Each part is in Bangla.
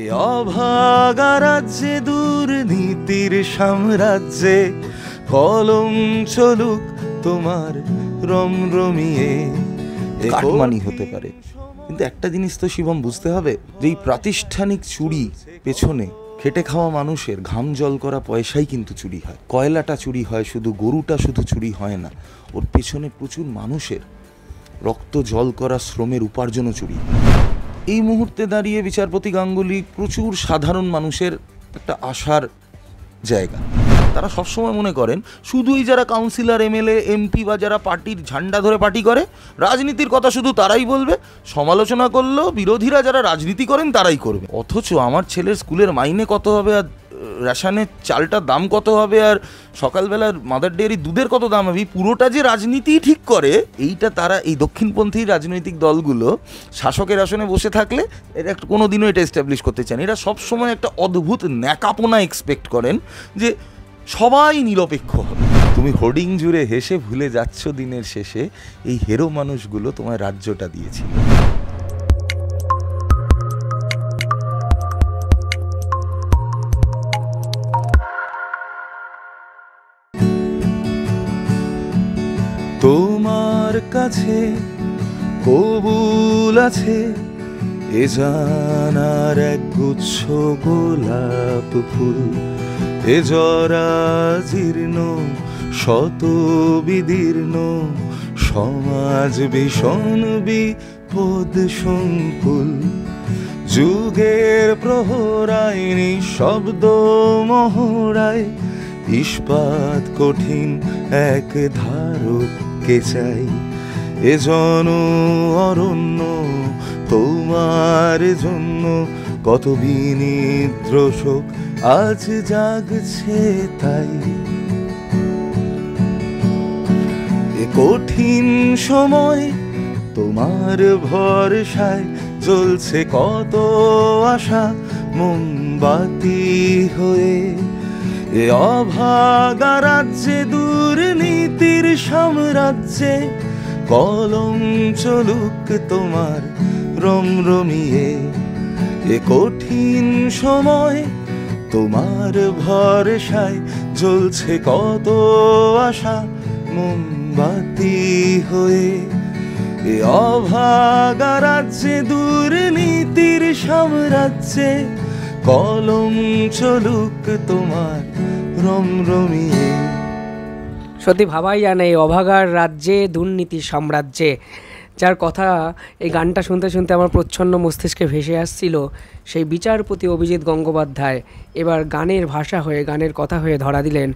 এ অভাগারাজ্যে দুর্নীতির সাম্রাজ্যে কলম চলুক তোমার রমরমিয়ে কাটমানি হতে পারে কিন্তু একটা জিনিস তো শিবম বুঝতে হবে যে এই প্রাতিষ্ঠানিক চুরি পেছনে খেটে খাওয়া মানুষের ঘাম জল করা পয়সাই কিন্তু চুরি হয় কয়লাটা চুরি হয় শুধু গরুটা শুধু চুরি হয় না ওর পেছনে প্রচুর মানুষের রক্ত জল করা শ্রমের উপার্জনও চুরি হয় এই মুহূর্তে দাঁড়িয়ে বিচারপতি গাঙ্গুলি প্রচুর সাধারণ মানুষের একটা আশার জায়গা তারা সবসময় মনে করেন শুধুই যারা কাউন্সিলর এমএলএ এমপি বা যারা পার্টির ঝান্ডা ধরে পার্টি করে রাজনীতির কথা শুধু তারাই বলবে সমালোচনা করলেও বিরোধীরা যারা রাজনীতি করেন তারাই করবে অথচ আমার ছেলের স্কুলের মাইনে কত হবে আর রেশনের চালটার দাম কত হবে আর সকালবেলার মাদার ডেয়ারি দুধের কত দাম হবে পুরোটা যে রাজনীতি ঠিক করে এইটা তারা এই দক্ষিণপন্থী রাজনৈতিক দলগুলো শাসকের আসনে বসে থাকলে এটা কোনো দিনও এটা এস্টাবলিশ করতে চান এরা সবসময় একটা অদ্ভুত ন্যাকাপোনা এক্সপেক্ট করেন যে সবাই নিরপেক্ষ হবে তুমি হোর্ডিং জুড়ে হেসে ভুলে যাচ্ছ দিনের শেষে এই হেরো মানুষগুলো তোমার রাজ্যটা দিয়েছিল তোমার কাছে কবুল আছে এ জানার এক গুচ্ছ গোলাপ ফুল এ জরা জীর্ণ শত বিদীর্ণ সমাজ ভীষণ বিপদ সংকুল যুগের প্রহরায় শব্দ মহড়ায় ইস্পাত কঠিন এক ধারককে চাই এ জন অরণ্য তোমার জন্য কত বিনিদ্র শোক আজ জাগছে তাই এ কঠিন সময় তোমার ভরসায় জ্বলছে কত আশা মোমবাতি হয়ে এ অভাগা রাজ্যে দুর্নীতির সাম্রাজ্যে কলম চলুক তোমার রমরমিয়ে এ কঠিন সময় তোমার ভরসায় জ্বলছে কত আশা মোমবাতি হয়ে এ অভাগা রাজ্যে দুর্নীতির সাম্রাজ্যে কলম চলুক তোমার রমরমিয়ে সত্যি ভাবাই জানে অভাগার রাজ্যে দুর্নীতি সাম্রাজ্যে যার কথা এই গানটা শুনতে শুনতে আমার প্রচ্ছন্ন মস্তিষ্কে ভেসে আসছিল সেই বিচারপতি অভিজিৎ গঙ্গোপাধ্যায় এবার গানের ভাষা হয়ে গানের কথা হয়ে ধরা দিলেন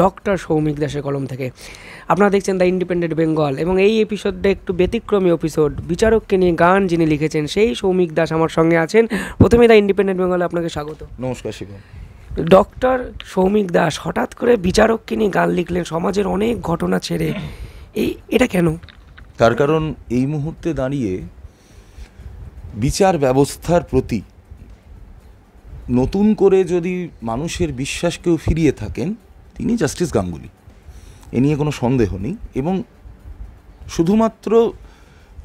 ডক্টর সৌমিক দাসের কলম থেকে আপনারা দেখছেন দ্য ইন্ডিপেন্ডেন্ট বেঙ্গল এবং এই এপিসোডটা একটু ব্যতিক্রমী এপিসোড বিচারককে নিয়ে গান যিনি লিখেছেন সেই সৌমিক দাস আমার সঙ্গে আছেন প্রথমে দ্য ইন্ডিপেন্ডেন্ট বেঙ্গলে আপনাকে স্বাগত নমস্কার শিখা ডক্টর সৌমিক দাস হঠাৎ করে বিচারককে নিয়ে গান লিখলেন সমাজের অনেক ঘটনা ছেড়ে এই এটা কেন তার কারণ এই মুহূর্তে দাঁড়িয়ে বিচার ব্যবস্থার প্রতি নতুন করে যদি মানুষের বিশ্বাস কেউ ফিরিয়ে থাকেন তিনি জাস্টিস গাঙ্গুলি এ নিয়ে কোনো সন্দেহ নেই এবং শুধুমাত্র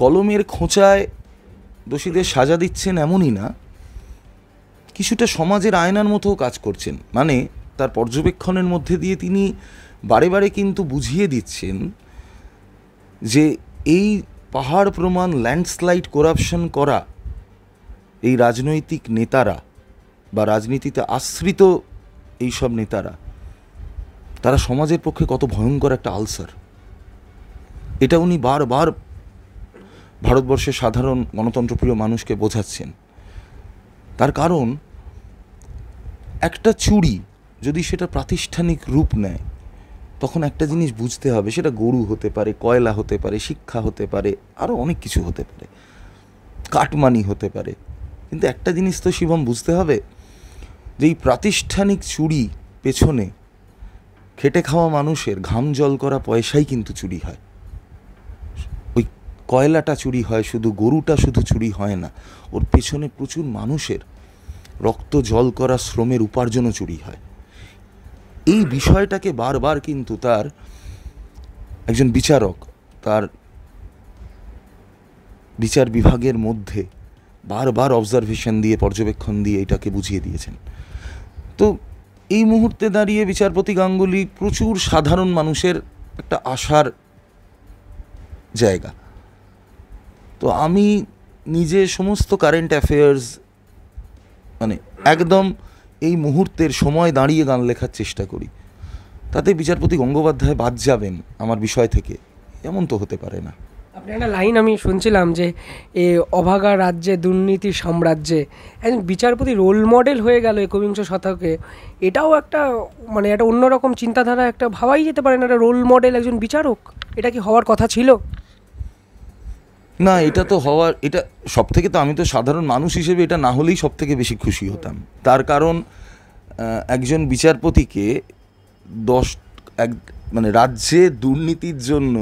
কলমের খোঁচায় দোষীদের সাজা দিচ্ছেন এমনই না কিছুটা সমাজের আয়নার মতো কাজ করছেন মানে তার পর্যবেক্ষণের মধ্যে দিয়ে তিনি বারে বারে কিন্তু বুঝিয়ে দিচ্ছেন যে এই পাহাড় প্রমাণ ল্যান্ডস্লাইড করাপশন করা এই রাজনৈতিক নেতারা বা রাজনীতিতে আশ্রিত এইসব নেতারা তারা সমাজের পক্ষে কত ভয়ঙ্কর একটা আলসার এটা উনি বারবার ভারতবর্ষের সাধারণ গণতন্ত্রপ্রিয় মানুষকে বোঝাচ্ছেন তার কারণ একটা চুরি যদি সেটা প্রাতিষ্ঠানিক রূপ নেয় তখন একটা জিনিস বুঝতে হবে সেটা গরু হতে পারে কয়লা হতে পারে শিক্ষা হতে পারে আরও অনেক কিছু হতে পারে কাটমানি হতে পারে কিন্তু একটা জিনিস তো শিবম বুঝতে হবে যে এই প্রাতিষ্ঠানিক চুরি পেছনে খেটে খাওয়া মানুষের ঘাম জল করা পয়সাই কিন্তু চুরি হয় ওই কয়লাটা চুরি হয় শুধু গরুটা শুধু চুরি হয় না ওর পেছনে প্রচুর মানুষের রক্ত জল করা শ্রমের উপার্জনও চুরি হয় এই বিষয়টাকে বারবার কিন্তু তার একজন বিচারক তার বিচার বিভাগের মধ্যে বারবার অবজারভেশন দিয়ে পর্যবেক্ষণ দিয়ে এটাকে বুঝিয়ে দিয়েছেন তো এই মুহূর্তে দাঁড়িয়ে বিচারপতি গাঙ্গুলি প্রচুর সাধারণ মানুষের একটা আশার জায়গা তো আমি নিজে সমস্ত কারেন্ট অ্যাফেয়ার্স মানে একদম এই মুহূর্তের সময় দাঁড়িয়ে গান লেখার চেষ্টা করি তাতে বিচারপতি গঙ্গোপাধ্যায় বাদ যাবেন আমার বিষয় থেকে এমন তো হতে পারে না আপনি একটা লাইন আমি শুনছিলাম যে এ অভাগা রাজ্যে দুর্নীতি সাম্রাজ্যে একজন বিচারপতি রোল মডেল হয়ে গেল একবিংশ শতকে এটাও একটা মানে একটা অন্যরকম চিন্তাধারা একটা ভাবাই যেতে পারে না একটা রোল মডেল একজন বিচারক এটা কি হওয়ার কথা ছিল না এটা তো হওয়ার এটা সব থেকে তো আমি তো সাধারণ মানুষ হিসেবে এটা না হলেই সব থেকে বেশি খুশি হতাম তার কারণ একজন বিচারপতিকে দশ এক মানে রাজ্যে দুর্নীতির জন্য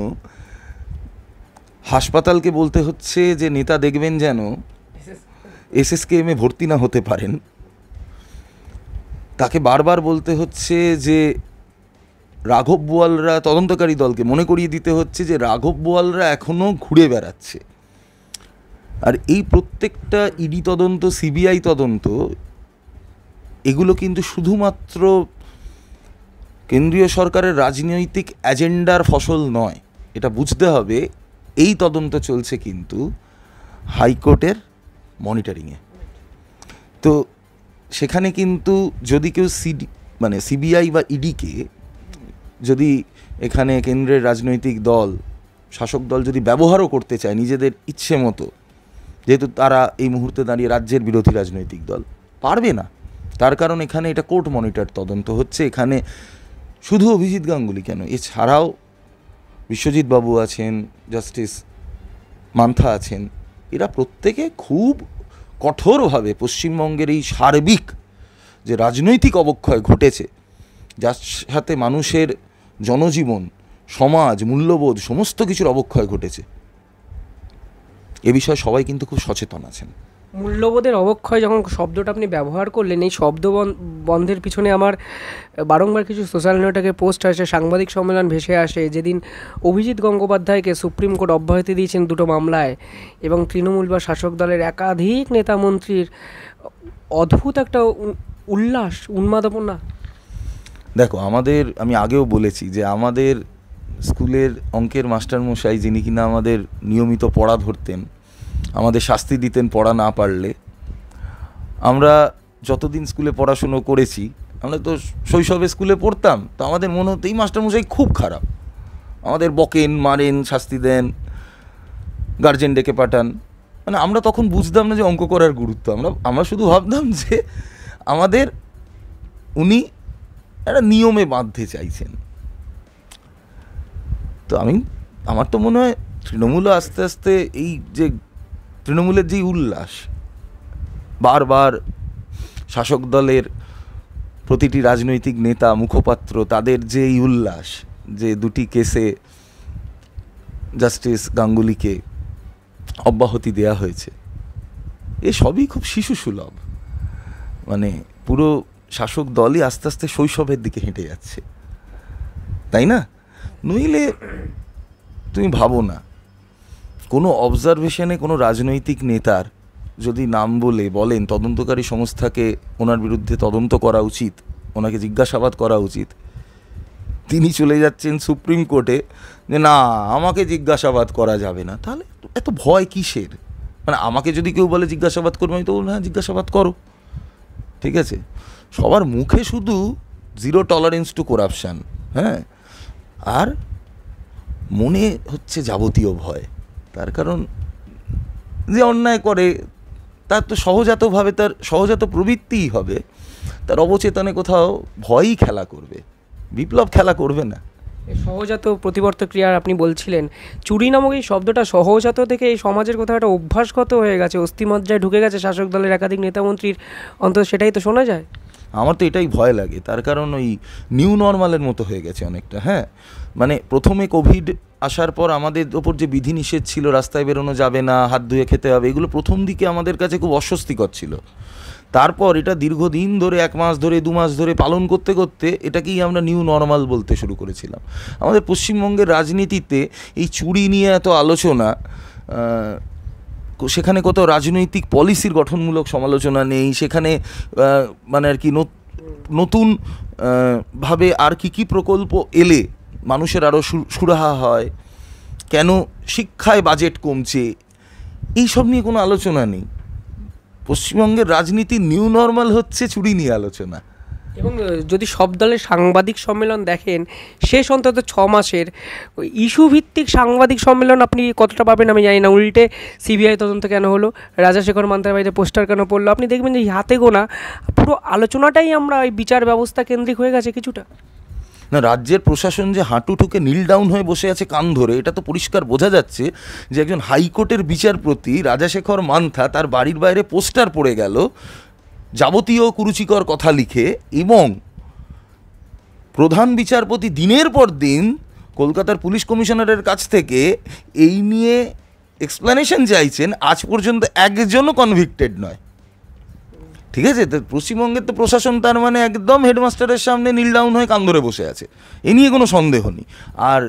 হাসপাতালকে বলতে হচ্ছে যে নেতা দেখবেন যেন এসএসকেএমে ভর্তি না হতে পারেন তাকে বারবার বলতে হচ্ছে যে রাঘব বোয়ালরা তদন্তকারী দলকে মনে করিয়ে দিতে হচ্ছে যে রাঘব বোয়ালরা এখনও ঘুরে বেড়াচ্ছে আর এই প্রত্যেকটা ইডি তদন্ত সিবিআই তদন্ত এগুলো কিন্তু শুধুমাত্র কেন্দ্রীয় সরকারের রাজনৈতিক অ্যাজেন্ডার ফসল নয় এটা বুঝতে হবে এই তদন্ত চলছে কিন্তু হাইকোর্টের মনিটরিংয়ে তো সেখানে কিন্তু যদি কেউ সিডি মানে সিবিআই বা ইডিকে যদি এখানে কেন্দ্রের রাজনৈতিক দল শাসক দল যদি ব্যবহারও করতে চায় নিজেদের ইচ্ছে মতো যেহেতু তারা এই মুহূর্তে দাঁড়িয়ে রাজ্যের বিরোধী রাজনৈতিক দল পারবে না তার কারণ এখানে এটা কোর্ট মনিটর তদন্ত হচ্ছে এখানে শুধু অভিজিৎ গাঙ্গুলি কেন এছাড়াও বিশ্বজিৎ বাবু আছেন জাস্টিস মান্থা আছেন এরা প্রত্যেকে খুব কঠোরভাবে পশ্চিমবঙ্গের এই সার্বিক যে রাজনৈতিক অবক্ষয় ঘটেছে যার সাথে মানুষের জনজীবন সমাজ মূল্যবোধ সমস্ত কিছুর অবক্ষয় ঘটেছে এ বিষয়ে সবাই কিন্তু খুব সচেতন আছেন মূল্যবোধের অবক্ষয় যখন শব্দটা আপনি ব্যবহার করলেন এই শব্দ বন্ধের পিছনে আমার বারংবার কিছু সোশ্যাল নেটওয়ার্কে পোস্ট আসে সাংবাদিক সম্মেলন ভেসে আসে যেদিন অভিজিৎ গঙ্গোপাধ্যায়কে সুপ্রিম কোর্ট অব্যাহতি দিয়েছেন দুটো মামলায় এবং তৃণমূল বা শাসক দলের একাধিক নেতা মন্ত্রীর অদ্ভুত একটা উল্লাস উন্মাদপনা দেখো আমাদের আমি আগেও বলেছি যে আমাদের স্কুলের অঙ্কের মাস্টারমশাই যিনি কিনা আমাদের নিয়মিত পড়া ধরতেন আমাদের শাস্তি দিতেন পড়া না পারলে আমরা যতদিন স্কুলে পড়াশুনো করেছি আমরা তো শৈশবে স্কুলে পড়তাম তো আমাদের মনে হতো এই মাস্টারমশাই খুব খারাপ আমাদের বকেন মারেন শাস্তি দেন গার্জেন ডেকে পাঠান মানে আমরা তখন বুঝতাম না যে অঙ্ক করার গুরুত্ব আমরা আমরা শুধু ভাবতাম যে আমাদের উনি একটা নিয়মে বাঁধতে চাইছেন তো আমি আমার তো মনে হয় তৃণমূলও আস্তে আস্তে এই যে তৃণমূলের যেই উল্লাস বারবার শাসক দলের প্রতিটি রাজনৈতিক নেতা মুখপাত্র তাদের যে এই উল্লাস যে দুটি কেসে জাস্টিস গাঙ্গুলিকে অব্যাহতি দেয়া হয়েছে এ সবই খুব শিশু সুলভ মানে পুরো শাসক দলই আস্তে আস্তে শৈশবের দিকে হেঁটে যাচ্ছে তাই না নইলে তুমি ভাবো না কোনো অবজারভেশনে কোনো রাজনৈতিক নেতার যদি নাম বলে বলেন তদন্তকারী সংস্থাকে ওনার বিরুদ্ধে তদন্ত করা উচিত ওনাকে জিজ্ঞাসাবাদ করা উচিত তিনি চলে যাচ্ছেন সুপ্রিম কোর্টে যে না আমাকে জিজ্ঞাসাবাদ করা যাবে না তাহলে এত ভয় কিসের মানে আমাকে যদি কেউ বলে জিজ্ঞাসাবাদ করবে আমি তো না হ্যাঁ, জিজ্ঞাসাবাদ করো ঠিক আছে সবার মুখে শুধু জিরো টলারেন্স টু করাপশান হ্যাঁ আর মনে হচ্ছে যাবতীয় ভয় তার কারণ যে অন্যায় করে তার তো সহজাতভাবে তার সহজাত প্রবৃত্তিই হবে তার অবচেতনে কোথাও ভয়ই খেলা করবে বিপ্লব খেলা করবে না সহজাত প্রতিবর্ত ক্রিয়ার আপনি বলছিলেন চুরি নামক এই শব্দটা সহজাত থেকে এই সমাজের কোথাও একটা অভ্যাসগত হয়ে গেছে অস্থিমজ্জায় ঢুকে গেছে শাসক দলের একাধিক নেতামন্ত্রীর অন্তত সেটাই তো শোনা যায় আমার তো এটাই ভয় লাগে তার কারণ ওই নিউ নর্মালের মতো হয়ে গেছে অনেকটা হ্যাঁ মানে প্রথমে কোভিড আসার পর আমাদের ওপর যে বিধিনিষেধ ছিল রাস্তায় বেরোনো যাবে না হাত ধুয়ে খেতে হবে এগুলো প্রথম দিকে আমাদের কাছে খুব অস্বস্তিকর ছিল তারপর এটা দীর্ঘদিন ধরে এক মাস ধরে দু মাস ধরে পালন করতে করতে এটাকেই আমরা নিউ নর্মাল বলতে শুরু করেছিলাম আমাদের পশ্চিমবঙ্গের রাজনীতিতে এই চুরি নিয়ে এত আলোচনা সেখানে কোথাও রাজনৈতিক পলিসির গঠনমূলক সমালোচনা নেই সেখানে মানে আর কি নতুন ভাবে আর কি কি প্রকল্প এলে মানুষের আরও সুরাহা হয় কেন শিক্ষায় বাজেট কমছে এই সব নিয়ে কোনো আলোচনা নেই পশ্চিমবঙ্গের রাজনীতি নিউ নর্মাল হচ্ছে চুরি নিয়ে আলোচনা এবং যদি সব দলের সাংবাদিক সম্মেলন দেখেন শেষ অন্তত ছ মাসের ইস্যু ভিত্তিক সাংবাদিক সম্মেলন আপনি কতটা পাবেন আমি জানি না উল্টে সিবিআই তদন্ত কেন হলো রাজাশেখর মান্তার বাড়িতে পোস্টার কেন পড়লো আপনি দেখবেন যে হাতে গোনা পুরো আলোচনাটাই আমরা ওই বিচার ব্যবস্থা কেন্দ্রিক হয়ে গেছে কিছুটা না রাজ্যের প্রশাসন যে হাঁটু ঠুকে নীল ডাউন হয়ে বসে আছে কান ধরে এটা তো পরিষ্কার বোঝা যাচ্ছে যে একজন হাইকোর্টের বিচারপতি রাজাশেখর মান্থা তার বাড়ির বাইরে পোস্টার পড়ে গেল যাবতীয় কুরুচিকর কথা লিখে এবং প্রধান বিচারপতি দিনের পর দিন কলকাতার পুলিশ কমিশনারের কাছ থেকে এই নিয়ে এক্সপ্লানেশন চাইছেন আজ পর্যন্ত একজনও কনভিক্টেড নয় ঠিক আছে তো পশ্চিমবঙ্গের তো প্রশাসন তার মানে একদম হেডমাস্টারের সামনে নীল ডাউন হয়ে কান্দরে বসে আছে এ নিয়ে কোনো সন্দেহ নেই আর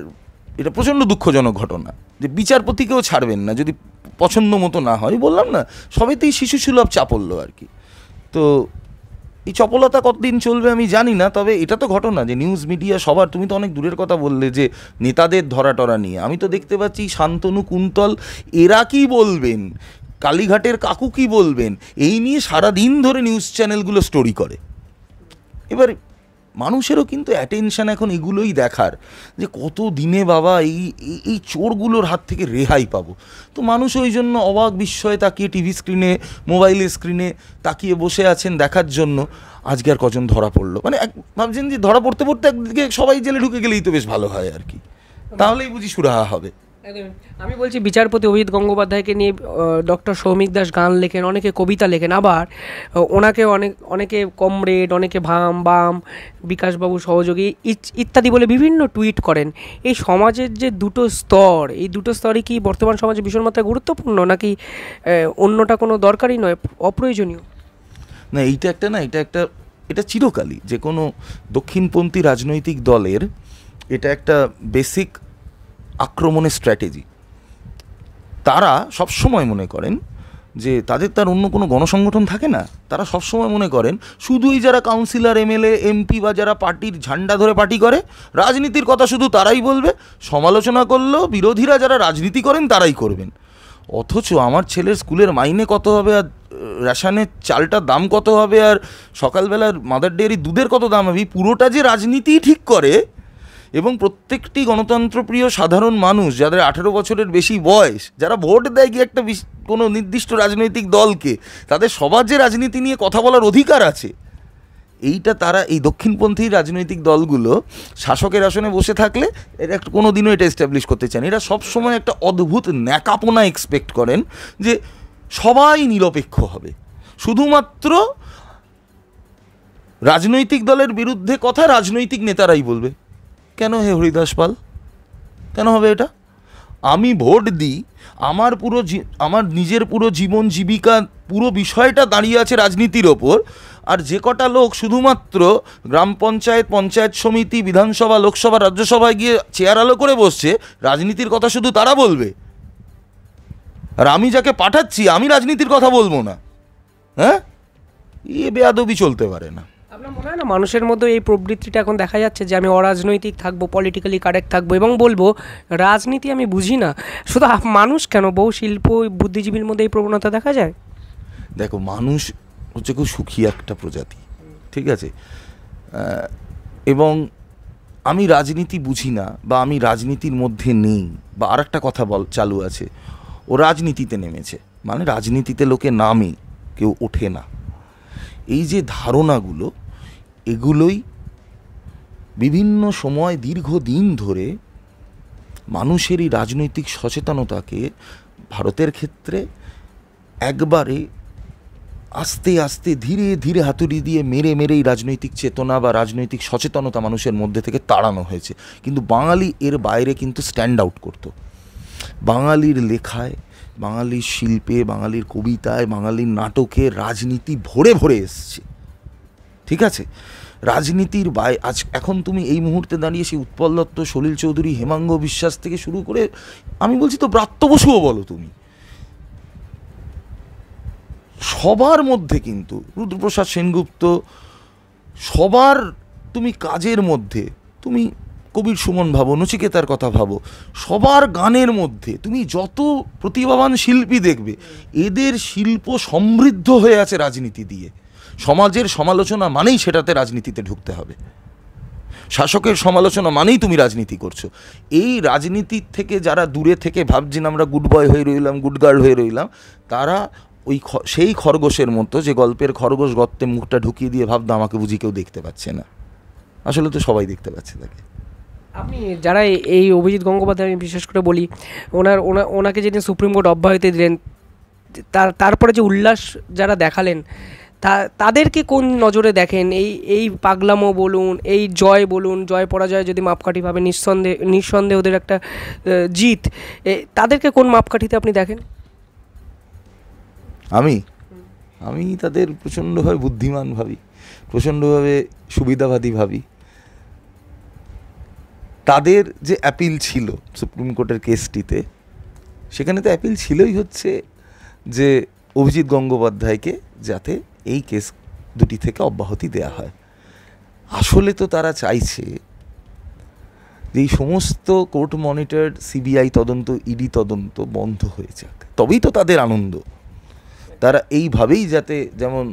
এটা প্রচণ্ড দুঃখজনক ঘটনা যে বিচারপতিকেও ছাড়বেন না যদি পছন্দ মতো না হয় বললাম না সবেতেই শিশু সুলভ চাপল্য আর কি তো এই চপলতা কতদিন চলবে আমি জানি না তবে এটা তো ঘটনা যে নিউজ মিডিয়া সবার তুমি তো অনেক দূরের কথা বললে যে নেতাদের ধরাটরা নিয়ে আমি তো দেখতে পাচ্ছি শান্তনু কুন্তল এরা কি বলবেন কালীঘাটের কাকু কি বলবেন এই নিয়ে সারা দিন ধরে নিউজ চ্যানেলগুলো স্টোরি করে এবার মানুষেরও কিন্তু অ্যাটেনশান এখন এগুলোই দেখার যে কত দিনে বাবা এই এই চোরগুলোর হাত থেকে রেহাই পাবো তো মানুষ ওই জন্য অবাক বিস্ময়ে তাকিয়ে টিভি স্ক্রিনে মোবাইলের স্ক্রিনে তাকিয়ে বসে আছেন দেখার জন্য আজকে আর কজন ধরা পড়লো মানে এক ভাবছেন যে ধরা পড়তে পড়তে একদিকে সবাই জেলে ঢুকে গেলেই তো বেশ ভালো হয় আর কি তাহলেই বুঝি সুরাহা হবে আমি বলছি বিচারপতি অভিজিৎ গঙ্গোপাধ্যায়কে নিয়ে ডক্টর সৌমিক দাস গান লেখেন অনেকে কবিতা লেখেন আবার ওনাকে অনেক অনেকে কমরেড অনেকে ভাম বাম বিকাশবাবু সহযোগী ইত্যাদি বলে বিভিন্ন টুইট করেন এই সমাজের যে দুটো স্তর এই দুটো স্তরে কি বর্তমান সমাজে ভীষণ মাত্রায় গুরুত্বপূর্ণ নাকি অন্যটা কোনো দরকারই নয় অপ্রয়োজনীয় না এইটা একটা না এটা একটা এটা চিরকালই যে কোনো দক্ষিণপন্থী রাজনৈতিক দলের এটা একটা বেসিক আক্রমণের স্ট্র্যাটেজি তারা সবসময় মনে করেন যে তাদের তার অন্য কোনো গণসংগঠন থাকে না তারা সবসময় মনে করেন শুধুই যারা কাউন্সিলর এমএলএ এমপি বা যারা পার্টির ঝান্ডা ধরে পার্টি করে রাজনীতির কথা শুধু তারাই বলবে সমালোচনা করলেও বিরোধীরা যারা রাজনীতি করেন তারাই করবেন অথচ আমার ছেলের স্কুলের মাইনে কত হবে আর রেশনের চালটার দাম কত হবে আর সকালবেলার মাদার ডেয়ারি দুধের কত দাম হবে পুরোটা যে রাজনীতি ঠিক করে এবং প্রত্যেকটি গণতন্ত্রপ্রিয় সাধারণ মানুষ যাদের আঠেরো বছরের বেশি বয়স যারা ভোট দেয় গিয়ে একটা কোনো নির্দিষ্ট রাজনৈতিক দলকে তাদের সবার যে রাজনীতি নিয়ে কথা বলার অধিকার আছে এইটা তারা এই দক্ষিণপন্থী রাজনৈতিক দলগুলো শাসকের আসনে বসে থাকলে একটা কোনো দিনও এটা এস্টাবলিশ করতে চান এরা সবসময় একটা অদ্ভুত ন্যাকাপনা এক্সপেক্ট করেন যে সবাই নিরপেক্ষ হবে শুধুমাত্র রাজনৈতিক দলের বিরুদ্ধে কথা রাজনৈতিক নেতারাই বলবে কেন হে হরিদাস পাল কেন হবে এটা আমি ভোট দিই আমার পুরো আমার নিজের পুরো জীবন জীবিকা পুরো বিষয়টা দাঁড়িয়ে আছে রাজনীতির ওপর আর যে কটা লোক শুধুমাত্র গ্রাম পঞ্চায়েত পঞ্চায়েত সমিতি বিধানসভা লোকসভা রাজ্যসভায় গিয়ে চেয়ার আলো করে বসছে রাজনীতির কথা শুধু তারা বলবে আর আমি যাকে পাঠাচ্ছি আমি রাজনীতির কথা বলবো না হ্যাঁ এ বেয়াদবি চলতে পারে না আপনার মনে হয় না মানুষের মধ্যে এই প্রবৃত্তিটা এখন দেখা যাচ্ছে যে আমি অরাজনৈতিক থাকবো পলিটিক্যালি কারেক্ট থাকবো এবং বলবো রাজনীতি আমি বুঝি না শুধু মানুষ কেন বহু শিল্প বুদ্ধিজীবীর মধ্যে এই প্রবণতা দেখা যায় দেখো মানুষ হচ্ছে খুব সুখী একটা প্রজাতি ঠিক আছে এবং আমি রাজনীতি বুঝি না বা আমি রাজনীতির মধ্যে নেই বা আর একটা কথা বল চালু আছে ও রাজনীতিতে নেমেছে মানে রাজনীতিতে লোকে নামে কেউ ওঠে না এই যে ধারণাগুলো এগুলোই বিভিন্ন সময় দীর্ঘদিন ধরে মানুষেরই রাজনৈতিক সচেতনতাকে ভারতের ক্ষেত্রে একবারে আস্তে আস্তে ধীরে ধীরে হাতুড়ি দিয়ে মেরে মেরেই রাজনৈতিক চেতনা বা রাজনৈতিক সচেতনতা মানুষের মধ্যে থেকে তাড়ানো হয়েছে কিন্তু বাঙালি এর বাইরে কিন্তু স্ট্যান্ড আউট করতো বাঙালির লেখায় বাঙালির শিল্পে বাঙালির কবিতায় বাঙালির নাটকে রাজনীতি ভরে ভরে এসছে ঠিক আছে রাজনীতির বাই আজ এখন তুমি এই মুহূর্তে দাঁড়িয়ে সেই উৎপল দত্ত সলিল চৌধুরী হেমাঙ্গ বিশ্বাস থেকে শুরু করে আমি বলছি তো ব্রাত্য বসুও বলো তুমি সবার মধ্যে কিন্তু রুদ্রপ্রসাদ সেনগুপ্ত সবার তুমি কাজের মধ্যে তুমি কবির সুমন ভাবো নচিকেতার কথা ভাবো সবার গানের মধ্যে তুমি যত প্রতিভাবান শিল্পী দেখবে এদের শিল্প সমৃদ্ধ হয়ে আছে রাজনীতি দিয়ে সমাজের সমালোচনা মানেই সেটাতে রাজনীতিতে ঢুকতে হবে শাসকের সমালোচনা মানেই তুমি রাজনীতি করছো এই রাজনীতির থেকে যারা দূরে থেকে ভাবছেন আমরা গুড বয় হয়ে রইলাম গুড গার্ল হয়ে রইলাম তারা ওই সেই খরগোশের মতো যে গল্পের খরগোশ গর্তে মুখটা ঢুকিয়ে দিয়ে ভাবতো আমাকে বুঝি কেউ দেখতে পাচ্ছে না আসলে তো সবাই দেখতে পাচ্ছে তাকে আপনি যারা এই অভিজিৎ গঙ্গোপাধ্যায় আমি বিশেষ করে বলি ওনার ওনা ওনাকে যেদিন সুপ্রিম কোর্ট অব্যাহতি দিলেন তার তারপরে যে উল্লাস যারা দেখালেন তা তাদেরকে কোন নজরে দেখেন এই এই পাগলামো বলুন এই জয় বলুন জয় পরাজয় যদি মাপকাঠি ভাবে নিঃসন্দেহ নিঃসন্দেহ ওদের একটা জিত তাদেরকে কোন মাপকাঠিতে আপনি দেখেন আমি আমি তাদের প্রচণ্ডভাবে বুদ্ধিমান ভাবি প্রচণ্ডভাবে সুবিধাবাদী ভাবি তাদের যে অ্যাপিল ছিল সুপ্রিম কোর্টের কেসটিতে সেখানে তো অ্যাপিল ছিলই হচ্ছে যে অভিজিৎ গঙ্গোপাধ্যায়কে যাতে এই কেস দুটি থেকে অব্যাহতি দেয়া হয় আসলে তো তারা চাইছে যে এই সমস্ত কোর্ট মনিটর সিবিআই তদন্ত ইডি e তদন্ত বন্ধ হয়ে যাক তবেই তো তাদের আনন্দ তারা এইভাবেই যাতে যেমন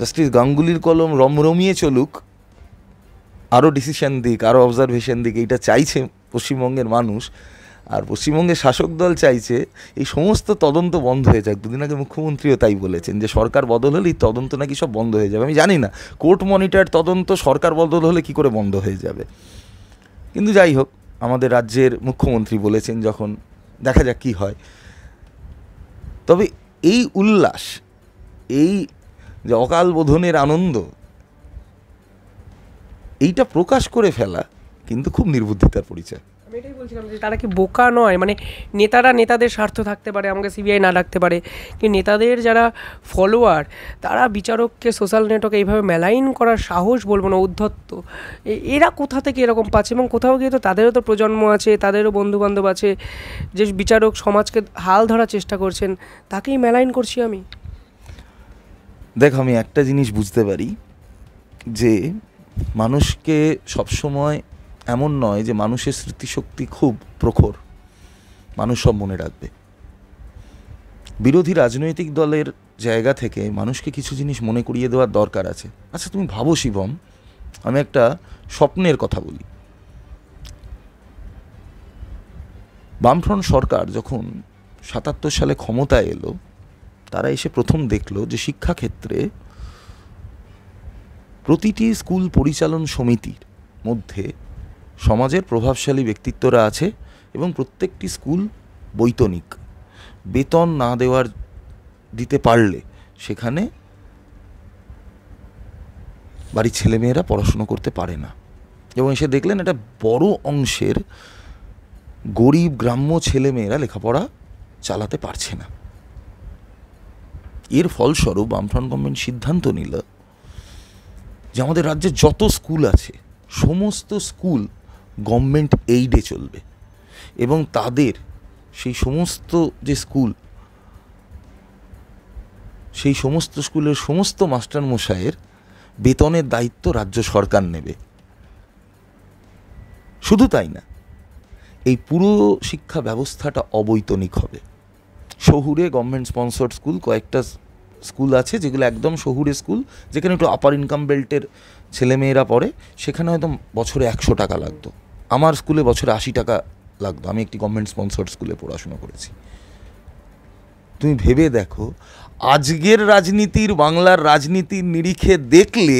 জাস্টিস গাঙ্গুলির কলম রমরমিয়ে চলুক আরও ডিসিশন দিক আরও অবজারভেশন দিক এইটা চাইছে পশ্চিমবঙ্গের মানুষ আর পশ্চিমবঙ্গের শাসক দল চাইছে এই সমস্ত তদন্ত বন্ধ হয়ে যাক দুদিন আগে মুখ্যমন্ত্রীও তাই বলেছেন যে সরকার বদল হলেই তদন্ত নাকি সব বন্ধ হয়ে যাবে আমি জানি না কোর্ট মনিটর তদন্ত সরকার বদল হলে কি করে বন্ধ হয়ে যাবে কিন্তু যাই হোক আমাদের রাজ্যের মুখ্যমন্ত্রী বলেছেন যখন দেখা যাক কী হয় তবে এই উল্লাস এই যে অকাল বোধনের আনন্দ এইটা প্রকাশ করে ফেলা কিন্তু খুব নির্বুদ্ধিতার পরিচয় আমি এটাই বলছিলাম যে তারা কি বোকা নয় মানে নেতারা নেতাদের স্বার্থ থাকতে পারে আমাকে সিবিআই না ডাকতে পারে কি নেতাদের যারা ফলোয়ার তারা বিচারককে সোশ্যাল নেটওয়ার্কে এইভাবে মেলাইন করার সাহস বলবো না উদ্ধত্ত এরা কোথা থেকে এরকম পাচ্ছে এবং কোথাও গিয়ে তো তাদেরও তো প্রজন্ম আছে তাদেরও বন্ধুবান্ধব আছে যে বিচারক সমাজকে হাল ধরার চেষ্টা করছেন তাকেই মেলাইন করছি আমি দেখো আমি একটা জিনিস বুঝতে পারি যে মানুষকে সবসময় এমন নয় যে মানুষের স্মৃতিশক্তি খুব প্রখর মানুষ সব মনে রাখবে বিরোধী রাজনৈতিক দলের জায়গা থেকে মানুষকে কিছু জিনিস মনে করিয়ে দেওয়ার দরকার আছে আচ্ছা তুমি ভাবো শিবম আমি একটা স্বপ্নের কথা বলি বামফ্রন্ট সরকার যখন সাতাত্তর সালে ক্ষমতায় এলো তারা এসে প্রথম দেখলো যে শিক্ষাক্ষেত্রে প্রতিটি স্কুল পরিচালন সমিতির মধ্যে সমাজের প্রভাবশালী ব্যক্তিত্বরা আছে এবং প্রত্যেকটি স্কুল বৈতনিক বেতন না দেওয়ার দিতে পারলে সেখানে বাড়ির ছেলেমেয়েরা পড়াশুনো করতে পারে না এবং এসে দেখলেন এটা বড় অংশের গরিব গ্রাম্য ছেলেমেয়েরা লেখাপড়া চালাতে পারছে না এর ফলস্বরূপ বামফ্রন্ট গভর্নমেন্ট সিদ্ধান্ত নিল যে আমাদের রাজ্যে যত স্কুল আছে সমস্ত স্কুল গভর্নমেন্ট এইডে চলবে এবং তাদের সেই সমস্ত যে স্কুল সেই সমস্ত স্কুলের সমস্ত মাস্টারমশাইয়ের বেতনের দায়িত্ব রাজ্য সরকার নেবে শুধু তাই না এই পুরো শিক্ষা ব্যবস্থাটা অবৈতনিক হবে শহুরে গভর্নমেন্ট স্পন্সর্ড স্কুল কয়েকটা স্কুল আছে যেগুলো একদম শহুরে স্কুল যেখানে একটু আপার ইনকাম বেল্টের ছেলেমেয়েরা পড়ে সেখানে হয়তো বছরে একশো টাকা লাগতো আমার স্কুলে বছরে আশি টাকা লাগতো আমি একটি গভর্নমেন্ট স্পন্সর্ড স্কুলে পড়াশোনা করেছি তুমি ভেবে দেখো আজকের রাজনীতির বাংলার রাজনীতির নিরিখে দেখলে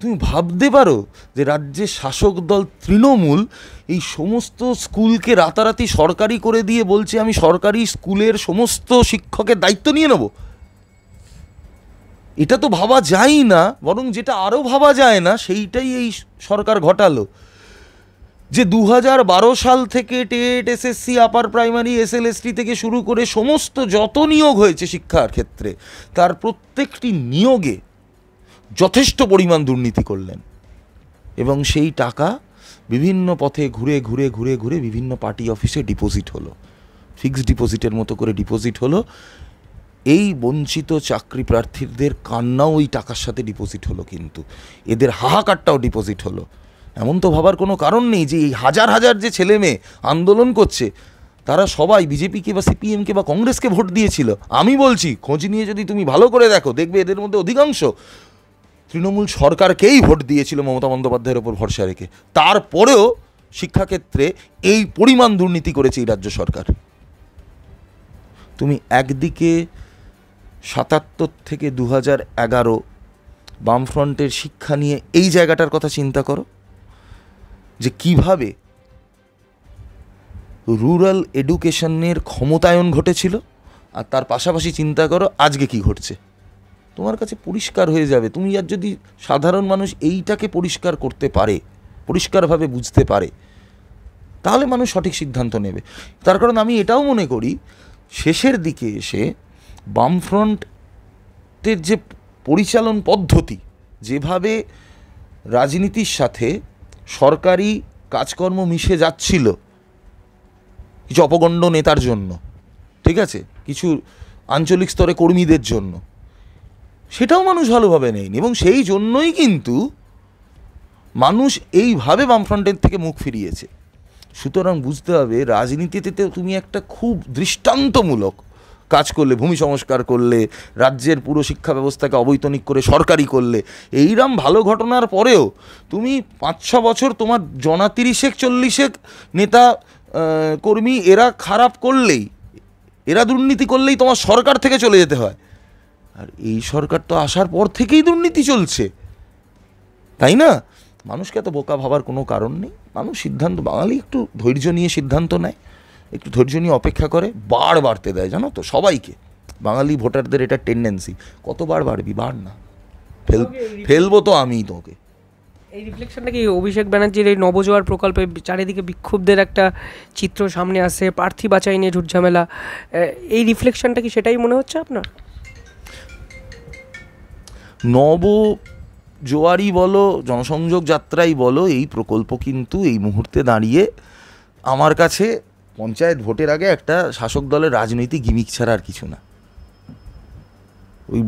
তুমি ভাবতে পারো যে রাজ্যের শাসক দল তৃণমূল এই সমস্ত স্কুলকে রাতারাতি সরকারি করে দিয়ে বলছে আমি সরকারি স্কুলের সমস্ত শিক্ষকের দায়িত্ব নিয়ে নেব এটা তো ভাবা যায় না বরং যেটা আরও ভাবা যায় না সেইটাই এই সরকার ঘটালো যে দু সাল থেকে TET SSC upper primary SLST থেকে শুরু করে সমস্ত যত নিয়োগ হয়েছে শিক্ষার ক্ষেত্রে তার প্রত্যেকটি নিয়োগে যথেষ্ট পরিমাণ দুর্নীতি করলেন এবং সেই টাকা বিভিন্ন পথে ঘুরে ঘুরে ঘুরে ঘুরে বিভিন্ন পার্টি অফিসে ডিপোজিট হলো ফিক্সড ডিপোজিটের মতো করে ডিপোজিট হলো এই বঞ্চিত চাকরি প্রার্থীদের কান্নাও ওই টাকার সাথে ডিপোজিট হলো কিন্তু এদের হাহাকারটাও ডিপোজিট হলো এমন তো ভাবার কোনো কারণ নেই যে এই হাজার হাজার যে ছেলে মেয়ে আন্দোলন করছে তারা সবাই বিজেপিকে বা সিপিএমকে বা কংগ্রেসকে ভোট দিয়েছিল আমি বলছি খোঁজ নিয়ে যদি তুমি ভালো করে দেখো দেখবে এদের মধ্যে অধিকাংশ তৃণমূল সরকারকেই ভোট দিয়েছিল মমতা বন্দ্যোপাধ্যায়ের ওপর ভরসা রেখে তারপরেও শিক্ষাক্ষেত্রে এই পরিমাণ দুর্নীতি করেছে এই রাজ্য সরকার তুমি একদিকে সাতাত্তর থেকে দু হাজার এগারো বামফ্রন্টের শিক্ষা নিয়ে এই জায়গাটার কথা চিন্তা করো যে কিভাবে রুরাল এডুকেশনের ক্ষমতায়ন ঘটেছিল আর তার পাশাপাশি চিন্তা করো আজকে কি ঘটছে তোমার কাছে পরিষ্কার হয়ে যাবে তুমি আর যদি সাধারণ মানুষ এইটাকে পরিষ্কার করতে পারে পরিষ্কারভাবে বুঝতে পারে তাহলে মানুষ সঠিক সিদ্ধান্ত নেবে তার কারণ আমি এটাও মনে করি শেষের দিকে এসে বামফ্রন্টের যে পরিচালন পদ্ধতি যেভাবে রাজনীতির সাথে সরকারি কাজকর্ম মিশে যাচ্ছিল কিছু অপগণ্ড নেতার জন্য ঠিক আছে কিছু আঞ্চলিক স্তরে কর্মীদের জন্য সেটাও মানুষ ভালোভাবে নেয়নি এবং সেই জন্যই কিন্তু মানুষ এইভাবে বামফ্রন্টের থেকে মুখ ফিরিয়েছে সুতরাং বুঝতে হবে রাজনীতিতে তুমি একটা খুব দৃষ্টান্তমূলক কাজ করলে ভূমি সংস্কার করলে রাজ্যের পুরো শিক্ষা ব্যবস্থাকে অবৈতনিক করে সরকারি করলে এইরম ভালো ঘটনার পরেও তুমি পাঁচ ছ বছর তোমার জনা তিরিশেক চল্লিশেক নেতা কর্মী এরা খারাপ করলেই এরা দুর্নীতি করলেই তোমার সরকার থেকে চলে যেতে হয় আর এই সরকার তো আসার পর থেকেই দুর্নীতি চলছে তাই না মানুষকে এত বোকা ভাবার কোনো কারণ নেই মানুষ সিদ্ধান্ত বাঙালি একটু ধৈর্য নিয়ে সিদ্ধান্ত নেয় একটু ধৈর্য নিয়ে অপেক্ষা করে বার বাড়তে দেয় জানো তো সবাইকে বাঙালি ভোটারদের এটা টেন্ডেন্সি কতবার বাড়বি বাড় না ফেল ফেলবো তো আমি তোকে এই রিফ্লেকশনটা কি অভিষেক ব্যানার্জির এই নবজোয়ার প্রকল্পে চারিদিকে বিক্ষুব্ধের একটা চিত্র সামনে আসে প্রার্থী বাছাই নিয়ে ঝুটঝামেলা এই রিফ্লেকশনটা কি সেটাই মনে হচ্ছে আপনার নব জোয়ারই বলো জনসংযোগ যাত্রাই বলো এই প্রকল্প কিন্তু এই মুহূর্তে দাঁড়িয়ে আমার কাছে পঞ্চায়েত ভোটের আগে একটা শাসক দলের রাজনৈতিক গিমিক ছাড়া আর কিছু না ওই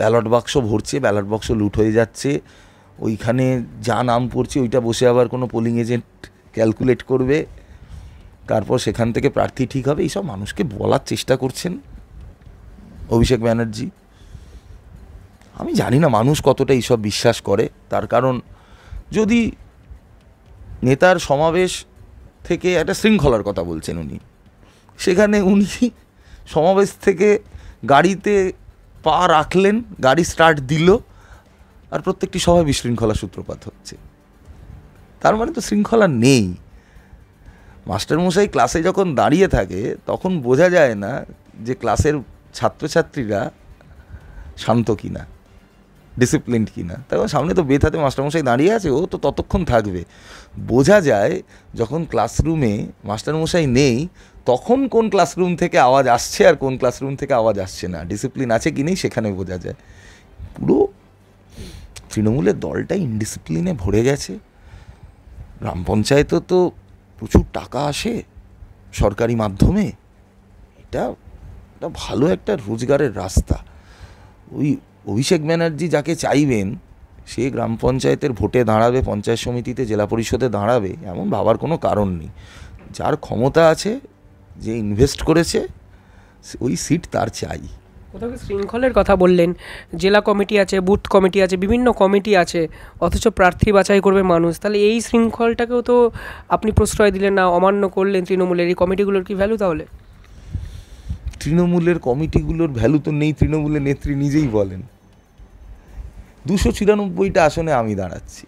ব্যালট বাক্স ভরছে ব্যালট বাক্স লুট হয়ে যাচ্ছে ওইখানে যা নাম পড়ছে ওইটা বসে আবার কোনো পোলিং এজেন্ট ক্যালকুলেট করবে তারপর সেখান থেকে প্রার্থী ঠিক হবে এইসব মানুষকে বলার চেষ্টা করছেন অভিষেক ব্যানার্জি আমি জানি না মানুষ কতটা এইসব বিশ্বাস করে তার কারণ যদি নেতার সমাবেশ থেকে একটা শৃঙ্খলার কথা বলছেন উনি সেখানে উনি সমাবেশ থেকে গাড়িতে পা রাখলেন গাড়ি স্টার্ট দিল আর প্রত্যেকটি সভায় বিশৃঙ্খলা সূত্রপাত হচ্ছে তার মানে তো শৃঙ্খলা নেই মাস্টারমশাই ক্লাসে যখন দাঁড়িয়ে থাকে তখন বোঝা যায় না যে ক্লাসের ছাত্রছাত্রীরা শান্ত কিনা ডিসিপ্লিন কিনা তার সামনে তো বেত হাতে মাস্টারমশাই দাঁড়িয়ে আছে ও তো ততক্ষণ থাকবে বোঝা যায় যখন ক্লাসরুমে মাস্টারমশাই নেই তখন কোন ক্লাসরুম থেকে আওয়াজ আসছে আর কোন ক্লাসরুম থেকে আওয়াজ আসছে না ডিসিপ্লিন আছে কি নেই সেখানে বোঝা যায় পুরো তৃণমূলের দলটাই ইনডিসিপ্লিনে ভরে গেছে গ্রাম পঞ্চায়েতও তো প্রচুর টাকা আসে সরকারি মাধ্যমে এটা এটা ভালো একটা রোজগারের রাস্তা ওই অভিষেক ব্যানার্জি যাকে চাইবেন সে গ্রাম পঞ্চায়েতের ভোটে দাঁড়াবে পঞ্চায়েত সমিতিতে জেলা পরিষদে দাঁড়াবে এমন ভাবার কোনো কারণ নেই যার ক্ষমতা আছে যে ইনভেস্ট করেছে ওই সিট তার চাই কোথাও শৃঙ্খলের কথা বললেন জেলা কমিটি আছে বুথ কমিটি আছে বিভিন্ন কমিটি আছে অথচ প্রার্থী বাছাই করবে মানুষ তাহলে এই শৃঙ্খলটাকেও তো আপনি প্রশ্রয় দিলেন না অমান্য করলেন তৃণমূলের এই কমিটিগুলোর কি ভ্যালু তাহলে তৃণমূলের কমিটিগুলোর ভ্যালু তো নেই তৃণমূলের নেত্রী নিজেই বলেন দুশো ছিয়ানব্বইটা আসনে আমি দাঁড়াচ্ছি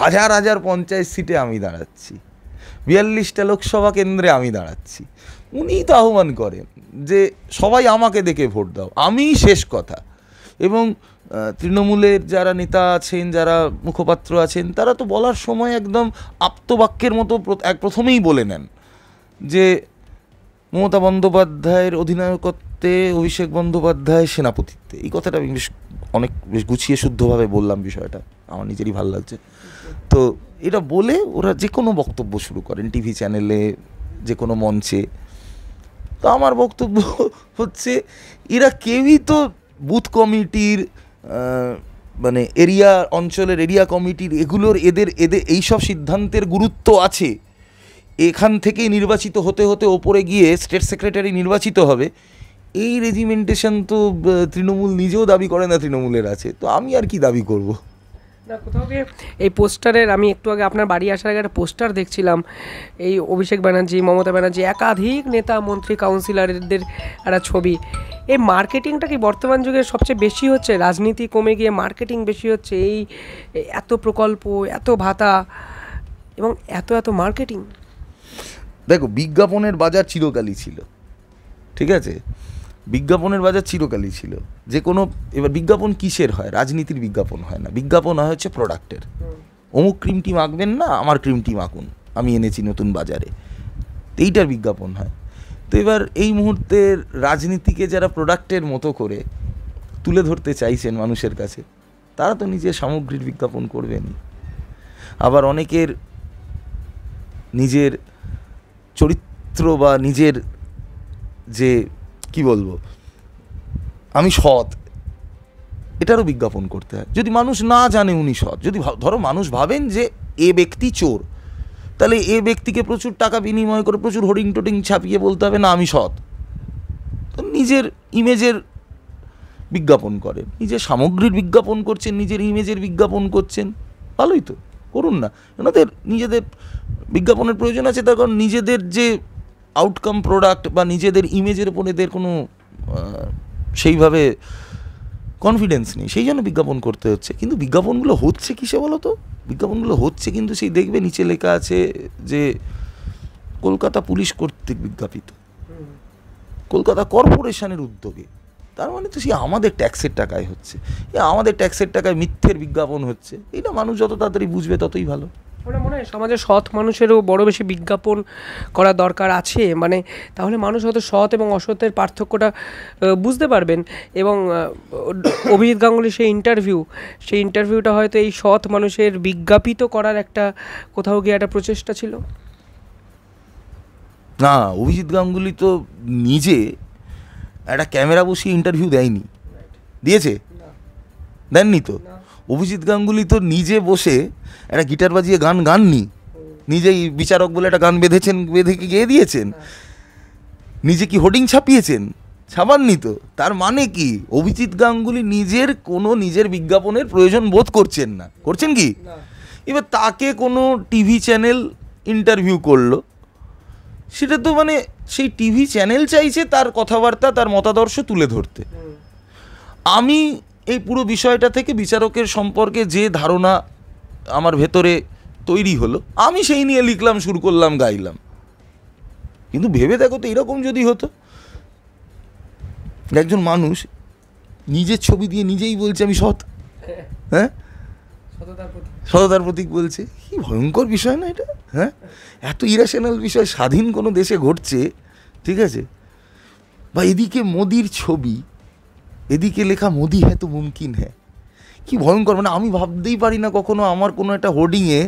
হাজার হাজার পঞ্চায়েত সিটে আমি দাঁড়াচ্ছি বিয়াল্লিশটা লোকসভা কেন্দ্রে আমি দাঁড়াচ্ছি উনি তো আহ্বান করেন যে সবাই আমাকে দেখে ভোট দাও আমিই শেষ কথা এবং তৃণমূলের যারা নেতা আছেন যারা মুখপাত্র আছেন তারা তো বলার সময় একদম আপ্তবাক্যের মতো এক প্রথমেই বলে নেন যে মমতা বন্দ্যোপাধ্যায়ের অধিনায়কত্বে অভিষেক বন্দ্যোপাধ্যায় সেনাপতিত্বে এই কথাটা বেশ অনেক বেশ গুছিয়ে শুদ্ধভাবে বললাম বিষয়টা আমার নিজেরই ভালো লাগছে তো এটা বলে ওরা যে কোনো বক্তব্য শুরু করেন টিভি চ্যানেলে যে কোনো মঞ্চে তো আমার বক্তব্য হচ্ছে এরা কেউই তো বুথ কমিটির মানে এরিয়া অঞ্চলের এরিয়া কমিটির এগুলোর এদের এদের এইসব সিদ্ধান্তের গুরুত্ব আছে এখান থেকেই নির্বাচিত হতে হতে ওপরে গিয়ে স্টেট সেক্রেটারি নির্বাচিত হবে এই রেজিমেন্টেশন তো তৃণমূল নিজেও দাবি করে না তৃণমূলের আছে তো আমি আর কি দাবি করব কোথাও এই পোস্টারের আমি একটু আগে আপনার বাড়ি আসার আগে একটা পোস্টার দেখছিলাম এই অভিষেক ব্যানার্জি মমতা ব্যানার্জি একাধিক নেতা মন্ত্রী কাউন্সিলারদের একটা ছবি এই মার্কেটিংটা কি বর্তমান যুগে সবচেয়ে বেশি হচ্ছে রাজনীতি কমে গিয়ে মার্কেটিং বেশি হচ্ছে এই এত প্রকল্প এত ভাতা এবং এত এত মার্কেটিং দেখো বিজ্ঞাপনের বাজার চিরকালই ছিল ঠিক আছে বিজ্ঞাপনের বাজার চিরকালই ছিল যে কোনো এবার বিজ্ঞাপন কিসের হয় রাজনীতির বিজ্ঞাপন হয় না বিজ্ঞাপন হয় হচ্ছে প্রোডাক্টের অমুক ক্রিমটি মাখবেন না আমার ক্রিমটি মাখুন আমি এনেছি নতুন বাজারে এইটার বিজ্ঞাপন হয় তো এবার এই মুহূর্তে রাজনীতিকে যারা প্রোডাক্টের মতো করে তুলে ধরতে চাইছেন মানুষের কাছে তারা তো নিজের সামগ্রীর বিজ্ঞাপন করবেনই আবার অনেকের নিজের চরিত্র বা নিজের যে কি বলবো আমি সৎ এটারও বিজ্ঞাপন করতে হয় যদি মানুষ না জানে উনি সৎ যদি ধরো মানুষ ভাবেন যে এ ব্যক্তি চোর তাহলে এ ব্যক্তিকে প্রচুর টাকা বিনিময় করে প্রচুর হোডিং টোডিং ছাপিয়ে বলতে হবে না আমি সৎ নিজের ইমেজের বিজ্ঞাপন করেন নিজের সামগ্রীর বিজ্ঞাপন করছেন নিজের ইমেজের বিজ্ঞাপন করছেন ভালোই তো করুন না ওনাদের নিজেদের বিজ্ঞাপনের প্রয়োজন আছে তার কারণ নিজেদের যে আউটকাম প্রোডাক্ট বা নিজেদের ইমেজের উপর এদের কোনো সেইভাবে কনফিডেন্স নেই সেই জন্য বিজ্ঞাপন করতে হচ্ছে কিন্তু বিজ্ঞাপনগুলো হচ্ছে কিসে বলো তো বিজ্ঞাপনগুলো হচ্ছে কিন্তু সেই দেখবে নিচে লেখা আছে যে কলকাতা পুলিশ কর্তৃক বিজ্ঞাপিত কলকাতা কর্পোরেশনের উদ্যোগে তার মানে তো সে আমাদের ট্যাক্সের টাকায় হচ্ছে আমাদের ট্যাক্সের টাকায় মিথ্যের বিজ্ঞাপন হচ্ছে এটা মানুষ যত তাড়াতাড়ি বুঝবে ততই ভালো ওটা মনে হয় সমাজে সৎ মানুষেরও বড় বেশি বিজ্ঞাপন করা দরকার আছে মানে তাহলে মানুষ হয়তো সৎ এবং অসতের পার্থক্যটা বুঝতে পারবেন এবং অভিজিৎ গাঙ্গুলির সেই ইন্টারভিউ সেই ইন্টারভিউটা হয়তো এই সৎ মানুষের বিজ্ঞাপিত করার একটা কোথাও গিয়ে একটা প্রচেষ্টা ছিল না অভিজিৎ গাঙ্গুলি তো নিজে একটা ক্যামেরা বসিয়ে ইন্টারভিউ দেয়নি দিয়েছে দেননি তো অভিজিৎ গাঙ্গুলি তো নিজে বসে একটা গিটার বাজিয়ে গান গাননি নিজেই বিচারক বলে একটা গান বেঁধেছেন বেঁধে গেয়ে দিয়েছেন নিজে কি হোর্ডিং ছাপিয়েছেন ছাপাননি তো তার মানে কি অভিজিৎ গাঙ্গুলি নিজের কোনো নিজের বিজ্ঞাপনের প্রয়োজন বোধ করছেন না করছেন কি এবার তাকে কোনো টিভি চ্যানেল ইন্টারভিউ করলো সেটা তো মানে সেই টিভি চ্যানেল চাইছে তার কথাবার্তা তার মতাদর্শ তুলে ধরতে আমি এই পুরো বিষয়টা থেকে বিচারকের সম্পর্কে যে ধারণা আমার ভেতরে তৈরি হলো আমি সেই নিয়ে লিখলাম শুরু করলাম গাইলাম কিন্তু ভেবে দেখো তো এরকম যদি হতো একজন মানুষ নিজের ছবি দিয়ে নিজেই বলছে আমি সৎ হ্যাঁ সততার প্রতীক বলছে কি ভয়ঙ্কর বিষয় না এটা হ্যাঁ এত ইরাশনাল বিষয় স্বাধীন কোনো দেশে ঘটছে ঠিক আছে বা এদিকে মোদির ছবি এদিকে লেখা মোদি হ্যাঁ তো মুমকিন হ্যাঁ কী ভয়ঙ্কর মানে আমি ভাবতেই পারি না কখনো আমার কোনো একটা হোর্ডিংয়ে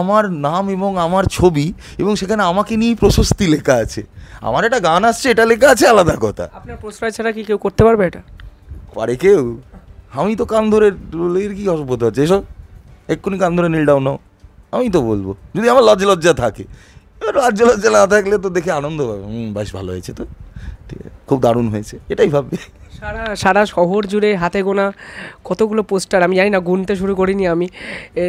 আমার নাম এবং আমার ছবি এবং সেখানে আমাকে নিয়েই প্রশস্তি লেখা আছে আমার একটা গান আসছে এটা লেখা আছে আলাদা কথা আপনার প্রশ্রয় ছাড়া কি কেউ করতে পারবে এটা পারে কেউ আমি তো কান ধরে এর কি অসভ্যতা হচ্ছে এসব এক্ষুনি কান ধরে নীল ডাউন আমি তো বলবো যদি আমার লজ্জা লজ্জা থাকে লজ্জা লজ্জা না থাকলে তো দেখে আনন্দ পাবে হুম বেশ ভালো হয়েছে তো ঠিক আছে খুব দারুণ হয়েছে এটাই ভাববে সারা সারা শহর জুড়ে হাতে গোনা কতগুলো পোস্টার আমি জানি না গুনতে শুরু করিনি আমি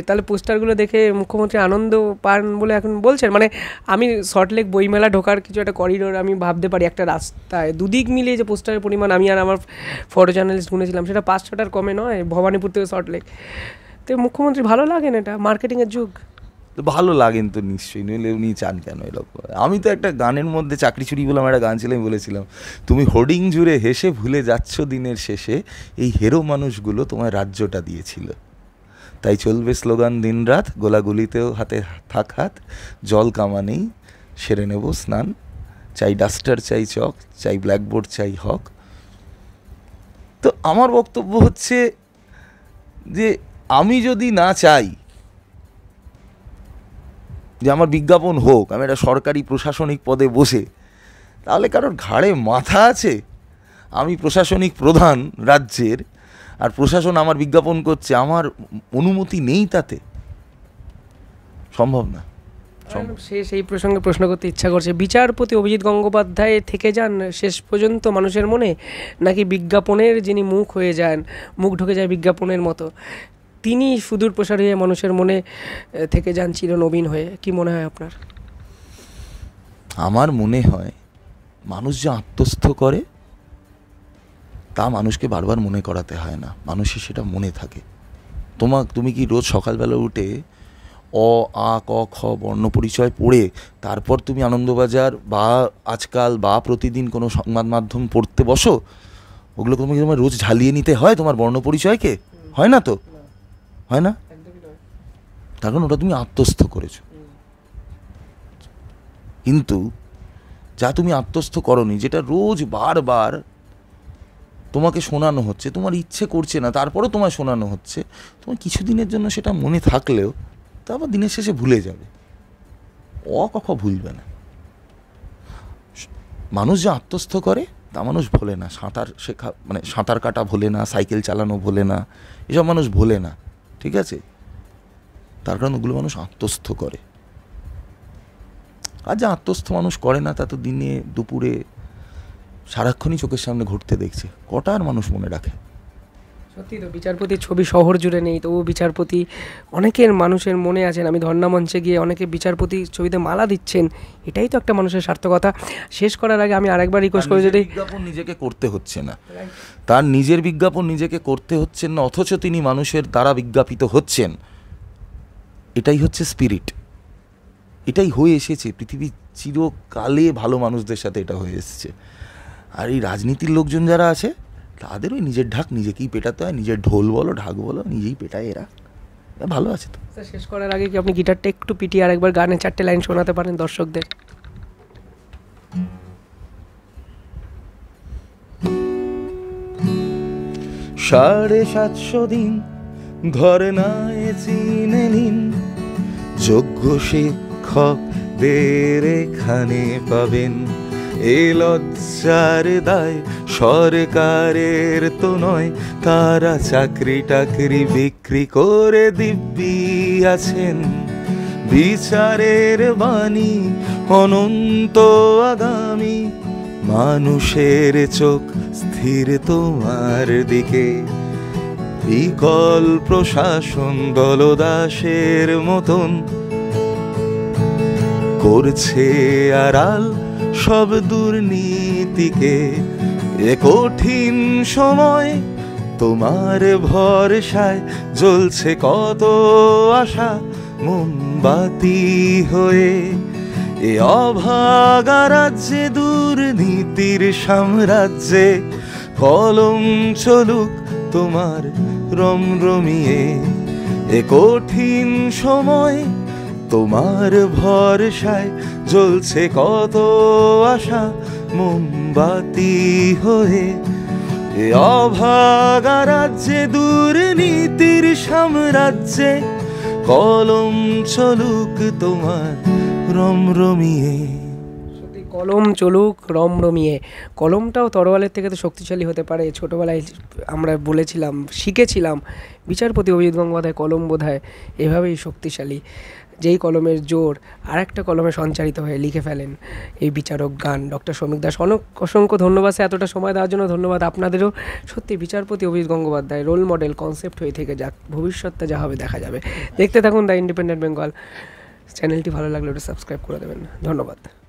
তাহলে পোস্টারগুলো দেখে মুখ্যমন্ত্রী আনন্দ পান বলে এখন বলছেন মানে আমি সল্টলেক বইমেলা ঢোকার কিছু একটা করিডোর আমি ভাবতে পারি একটা রাস্তায় দুদিক মিলিয়ে যে পোস্টারের পরিমাণ আমি আর আমার ফটো জার্নালিস্ট গুনেছিলাম সেটা পাঁচ ছটার কমে নয় ভবানীপুর থেকে সল্টলেক তো মুখ্যমন্ত্রী ভালো লাগেন এটা মার্কেটিংয়ের যুগ তো ভালো লাগেন তো নিশ্চয়ই নইলে উনি চান কেন এরকম আমি তো একটা গানের মধ্যে চাকরি চুরি বললাম একটা গান ছিলাম বলেছিলাম তুমি হোর্ডিং জুড়ে হেসে ভুলে যাচ্ছ দিনের শেষে এই হেরো মানুষগুলো তোমার রাজ্যটা দিয়েছিল তাই চলবে স্লোগান দিন রাত গোলাগুলিতেও হাতে থাক হাত জল কামানেই সেরে নেব স্নান চাই ডাস্টার চাই চক চাই ব্ল্যাকবোর্ড চাই হক তো আমার বক্তব্য হচ্ছে যে আমি যদি না চাই যে আমার বিজ্ঞাপন হোক আমি একটা সরকারি প্রশাসনিক পদে বসে তাহলে কারোর ঘাড়ে মাথা আছে আমি প্রশাসনিক প্রধান রাজ্যের আর প্রশাসন আমার বিজ্ঞাপন করছে আমার অনুমতি নেই তাতে সম্ভব না সে সেই প্রসঙ্গে প্রশ্ন করতে ইচ্ছা করছে বিচারপতি অভিজিৎ গঙ্গোপাধ্যায় থেকে যান শেষ পর্যন্ত মানুষের মনে নাকি বিজ্ঞাপনের যিনি মুখ হয়ে যান মুখ ঢুকে যায় বিজ্ঞাপনের মতো তিনি সুদূর প্রসারী হয়ে মানুষের মনে থেকে যান নবীন হয়ে কি মনে হয় আপনার আমার মনে হয় মানুষ যে আত্মস্থ করে তা মানুষকে বারবার মনে করাতে হয় না মানুষের সেটা মনে থাকে তোমার তুমি কি রোজ সকালবেলা উঠে অ আ ক খ বর্ণ পরিচয় পড়ে তারপর তুমি আনন্দবাজার বা আজকাল বা প্রতিদিন কোনো সংবাদ মাধ্যম পড়তে বসো ওগুলো তোমাকে তোমার রোজ ঝালিয়ে নিতে হয় তোমার বর্ণ পরিচয়কে হয় না তো হয় না তার কারণ ওটা তুমি আত্মস্থ করেছ কিন্তু যা তুমি আত্মস্থ করনি যেটা রোজ বারবার তোমাকে শোনানো হচ্ছে তোমার ইচ্ছে করছে না তারপরও তোমায় শোনানো হচ্ছে তোমার কিছুদিনের জন্য সেটা মনে থাকলেও তারপর দিনের শেষে ভুলে যাবে অ কখ ভুলবে না মানুষ যা আত্মস্থ করে তা মানুষ ভোলে না সাঁতার শেখা মানে সাঁতার কাটা ভোলে না সাইকেল চালানো ভোলে না এসব মানুষ ভোলে না ঠিক আছে তার কারণ ওগুলো মানুষ আত্মস্থ করে আর যা আত্মস্থ মানুষ করে না তা তো দিনে দুপুরে সারাক্ষণই চোখের সামনে ঘুরতে দেখছে কটা আর মানুষ মনে রাখে সত্যি তো বিচারপতির ছবি শহর জুড়ে নেই তবু বিচারপতি অনেকের মানুষের মনে আছেন আমি ধর্ণা মঞ্চে গিয়ে অনেকে বিচারপতি ছবিতে মালা দিচ্ছেন এটাই তো একটা মানুষের সার্থকতা শেষ করার আগে আমি আরেকবার রিকোয়েস্ট করি যদি বিজ্ঞাপন নিজেকে করতে হচ্ছে না তার নিজের বিজ্ঞাপন নিজেকে করতে হচ্ছেন না অথচ তিনি মানুষের দ্বারা বিজ্ঞাপিত হচ্ছেন এটাই হচ্ছে স্পিরিট এটাই হয়ে এসেছে পৃথিবীর চিরকালে ভালো মানুষদের সাথে এটা হয়ে এসেছে আর এই রাজনীতির লোকজন যারা আছে তাদের ওই নিজের ঢাক নিজেকেই পেটাতে হয় নিজের ঢোল বলো ঢাক বলো নিজেই পেটায় এরা ভালো আছে তো শেষ করার আগে কি আপনি গিটারটা একটু পিটি আর একবার গানে চারটে লাইন শোনাতে পারেন দর্শকদের সাড়ে সাতশো দিন ঘরে না চিনে নিন যোগ্য শিক্ষকদের এখানে পাবেন এ লজ্জার দায় সরকারের তো নয় তারা চাকরি টাকরি বিক্রি করে দিব্যি আছেন বিচারের বাণী অনন্ত আগামী মানুষের চোখ স্থির তোমার দিকে বিকল প্রশাসন দলদাসের মতন করছে আড়াল সব দুর্নীতিকে এ কঠিন সময় তোমার ভরসায় জ্বলছে কত আশা মোমবাতি হয়ে এ অভাগা রাজ্যে দুর্নীতির সাম্রাজ্যে কলম চলুক তোমার রমরমিয়ে এ কঠিন সময় তোমার ভরসায় জ্বলছে কত আশা মোমবাতি হয়ে এ অভাগা রাজ্যে দুর্নীতির সাম্রাজ্যে কলম চলুক তোমার রমরমিয়ে কলম চলুক রমরমিয়ে কলমটাও তরোয়ালের থেকে তো শক্তিশালী হতে পারে ছোটোবেলায় আমরা বলেছিলাম শিখেছিলাম বিচারপতি অভিজিৎ গঙ্গোপাধ্যায় কলম বোধ হয় এভাবেই শক্তিশালী যেই কলমের জোর আর একটা কলমে সঞ্চারিত হয়ে লিখে ফেলেন এই বিচারক গান ডক্টর শ্রমিক দাস অনেক অসংখ্য ধন্যবাদ এতটা সময় দেওয়ার জন্য ধন্যবাদ আপনাদেরও সত্যি বিচারপতি Abhijit Gangopadhyay role model concept হয়ে থেকে যাক ভবিষ্যৎটা যা হবে দেখা যাবে দেখতে থাকুন দ্য ইন্ডিপেন্ডেন্ট বেঙ্গল চ্যানেলটি ভালো লাগলে ওটা সাবস্ক্রাইব করে দেবেন ধন্যবাদ